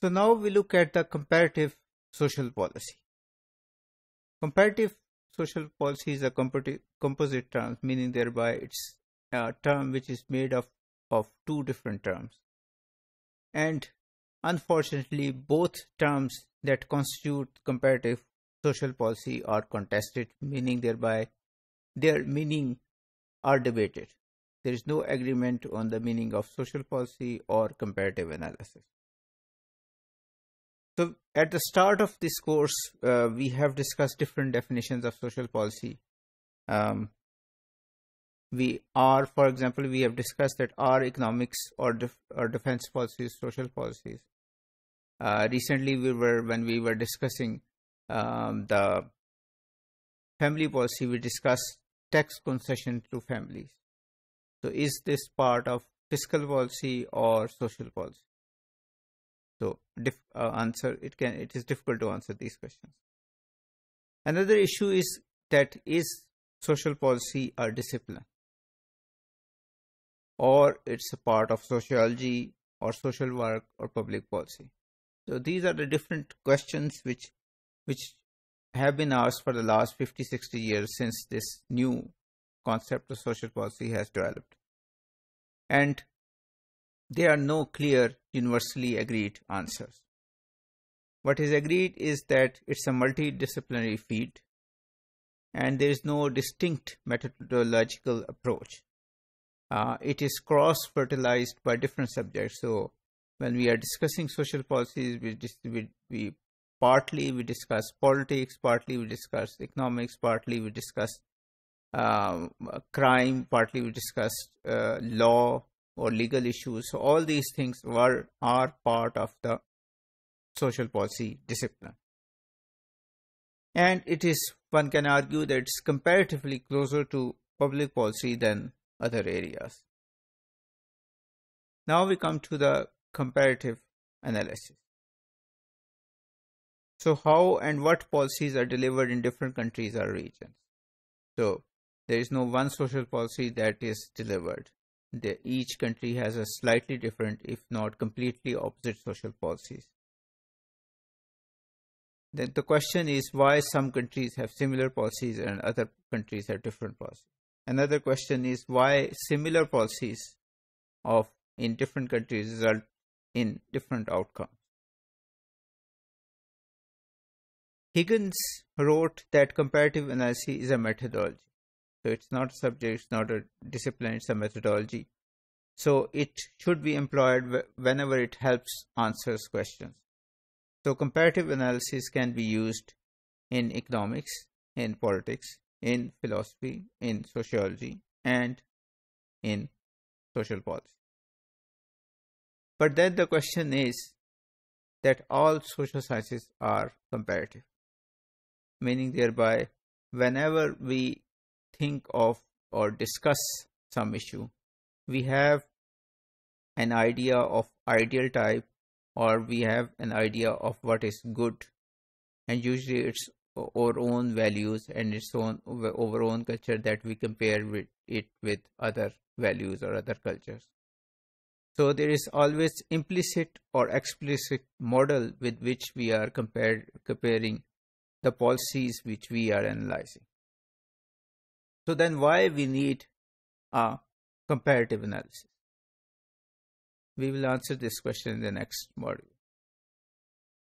So now we look at the comparative social policy. Comparative social policy is a composite term, meaning thereby it's a term which is made of, of two different terms. And unfortunately, both terms that constitute comparative social policy are contested, meaning thereby their meaning are debated. There is no agreement on the meaning of social policy or comparative analysis. So at the start of this course, uh, we have discussed different definitions of social policy. Um, we are, for example, we have discussed that our economics or, def or defense policies, social policies. Uh, recently, we were when we were discussing um, the family policy, we discussed tax concession to families. So, is this part of fiscal policy or social policy? uh, answer it can it is difficult to answer these questions another issue is that is social policy a discipline or it's a part of sociology or social work or public policy so these are the different questions which which have been asked for the last 50 60 years since this new concept of social policy has developed and there are no clear universally agreed answers. What is agreed is that it's a multidisciplinary field and there is no distinct methodological approach. Uh, it is cross fertilized by different subjects. So, when we are discussing social policies, we, we, we partly we discuss politics, partly we discuss economics, partly we discuss um, crime, partly we discuss uh, law, or legal issues. So all these things were are part of the social policy discipline. And it is one can argue that it's comparatively closer to public policy than other areas. Now we come to the comparative analysis. So how and what policies are delivered in different countries or regions? So there is no one social policy that is delivered the, each country has a slightly different, if not completely opposite social policies. Then the question is why some countries have similar policies and other countries have different policies. Another question is why similar policies of in different countries result in different outcomes. Higgins wrote that comparative analysis is a methodology. So it's not a subject, it's not a discipline, it's a methodology. So it should be employed whenever it helps answers questions. So comparative analysis can be used in economics, in politics, in philosophy, in sociology, and in social policy. But then the question is that all social sciences are comparative, meaning thereby whenever we think of or discuss some issue. We have an idea of ideal type or we have an idea of what is good and usually it's our own values and its own our own culture that we compare with it with other values or other cultures so there is always implicit or explicit model with which we are compared comparing the policies which we are analyzing so then why we need a comparative analysis? We will answer this question in the next module.